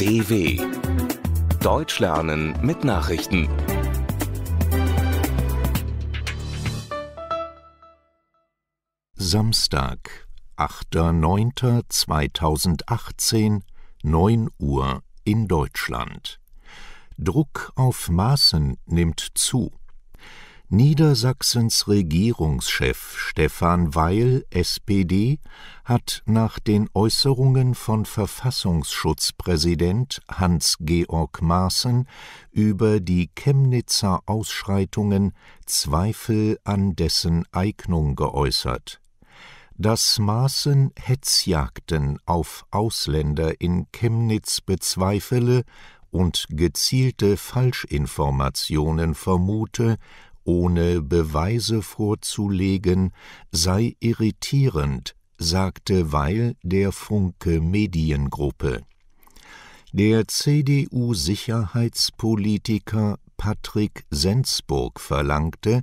DW Deutsch lernen mit Nachrichten. Samstag, 8.9.2018, 9 Uhr in Deutschland. Druck auf Maßen nimmt zu. Niedersachsens Regierungschef Stefan Weil SPD hat nach den Äußerungen von Verfassungsschutzpräsident Hans-Georg Maaßen über die Chemnitzer Ausschreitungen Zweifel an dessen Eignung geäußert. Dass Maaßen Hetzjagden auf Ausländer in Chemnitz bezweifele und gezielte Falschinformationen vermute, ohne Beweise vorzulegen, sei irritierend, sagte Weil der Funke Mediengruppe. Der CDU-Sicherheitspolitiker Patrick Sensburg verlangte,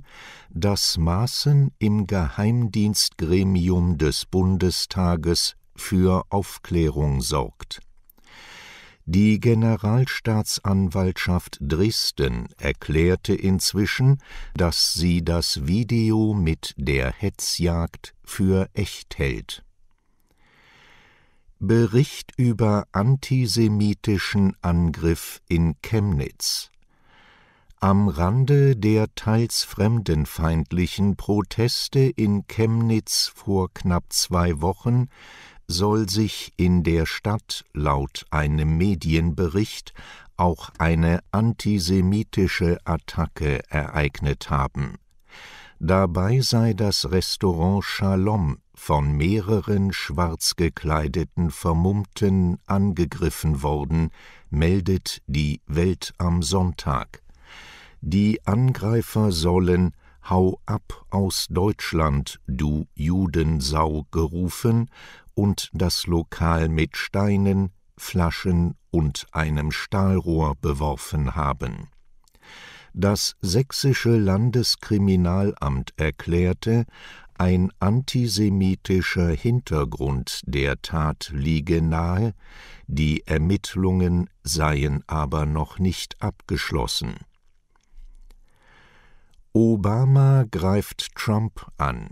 dass Maaßen im Geheimdienstgremium des Bundestages für Aufklärung sorgt die Generalstaatsanwaltschaft Dresden erklärte inzwischen, dass sie das Video mit der Hetzjagd für echt hält. Bericht über antisemitischen Angriff in Chemnitz am Rande der teils fremdenfeindlichen Proteste in Chemnitz vor knapp zwei Wochen soll sich in der Stadt laut einem Medienbericht auch eine antisemitische Attacke ereignet haben. Dabei sei das Restaurant Shalom von mehreren schwarz gekleideten Vermummten angegriffen worden, meldet die Welt am Sonntag. Die Angreifer sollen Hau ab aus Deutschland, du Judensau gerufen und das Lokal mit Steinen, Flaschen und einem Stahlrohr beworfen haben. Das sächsische Landeskriminalamt erklärte, ein antisemitischer Hintergrund der Tat liege nahe, die Ermittlungen seien aber noch nicht abgeschlossen. Obama greift Trump an.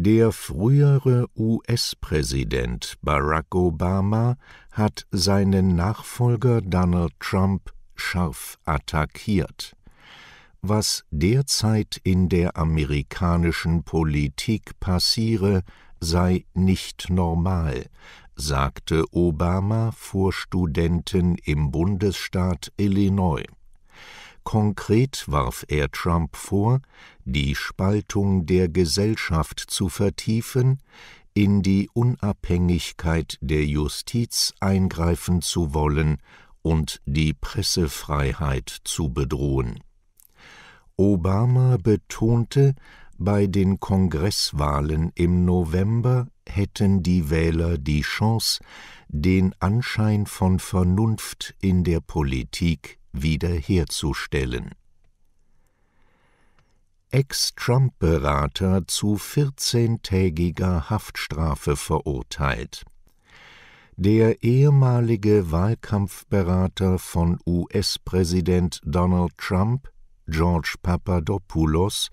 Der frühere US-Präsident Barack Obama hat seinen Nachfolger Donald Trump scharf attackiert. Was derzeit in der amerikanischen Politik passiere, sei nicht normal, sagte Obama vor Studenten im Bundesstaat Illinois. Konkret warf er Trump vor, die Spaltung der Gesellschaft zu vertiefen, in die Unabhängigkeit der Justiz eingreifen zu wollen und die Pressefreiheit zu bedrohen. Obama betonte, bei den Kongresswahlen im November hätten die Wähler die Chance, den Anschein von Vernunft in der Politik wiederherzustellen. Ex-Trump-Berater zu 14-tägiger Haftstrafe verurteilt. Der ehemalige Wahlkampfberater von US-Präsident Donald Trump, George Papadopoulos,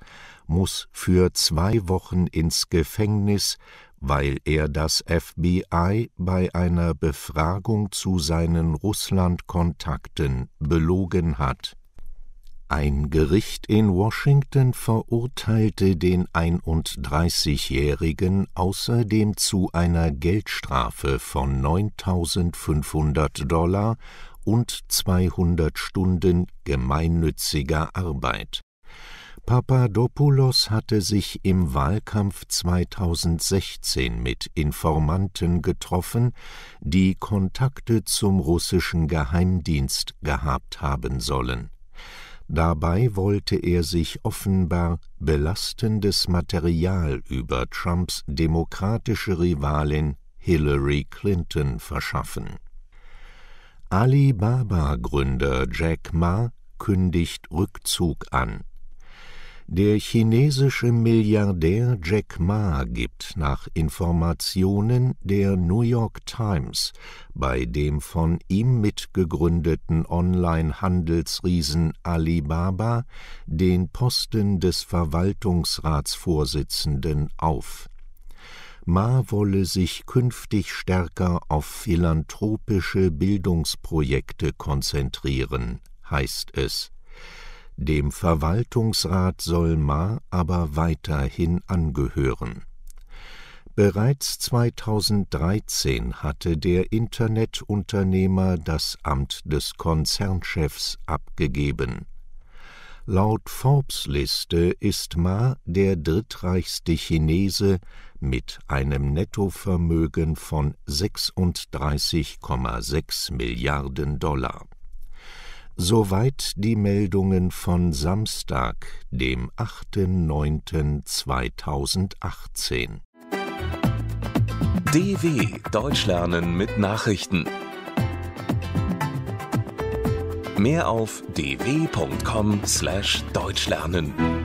muss für zwei Wochen ins Gefängnis weil er das FBI bei einer Befragung zu seinen Russland-Kontakten belogen hat. Ein Gericht in Washington verurteilte den 31-Jährigen außerdem zu einer Geldstrafe von 9500 Dollar und 200 Stunden gemeinnütziger Arbeit Papadopoulos hatte sich im Wahlkampf 2016 mit Informanten getroffen, die Kontakte zum russischen Geheimdienst gehabt haben sollen. Dabei wollte er sich offenbar belastendes Material über Trumps demokratische Rivalin Hillary Clinton verschaffen. Alibaba-Gründer Jack Ma kündigt Rückzug an der chinesische Milliardär Jack Ma gibt nach Informationen der New York Times bei dem von ihm mitgegründeten Online-Handelsriesen Alibaba den Posten des Verwaltungsratsvorsitzenden auf. Ma wolle sich künftig stärker auf philanthropische Bildungsprojekte konzentrieren, heißt es dem Verwaltungsrat soll Ma aber weiterhin angehören. Bereits 2013 hatte der Internetunternehmer das Amt des Konzernchefs abgegeben. Laut Forbes-Liste ist Ma der drittreichste Chinese mit einem Nettovermögen von 36,6 Milliarden Dollar Soweit die Meldungen von Samstag, dem 8.9.2018. DW Deutsch lernen mit Nachrichten. Mehr auf dw.com/deutschlernen.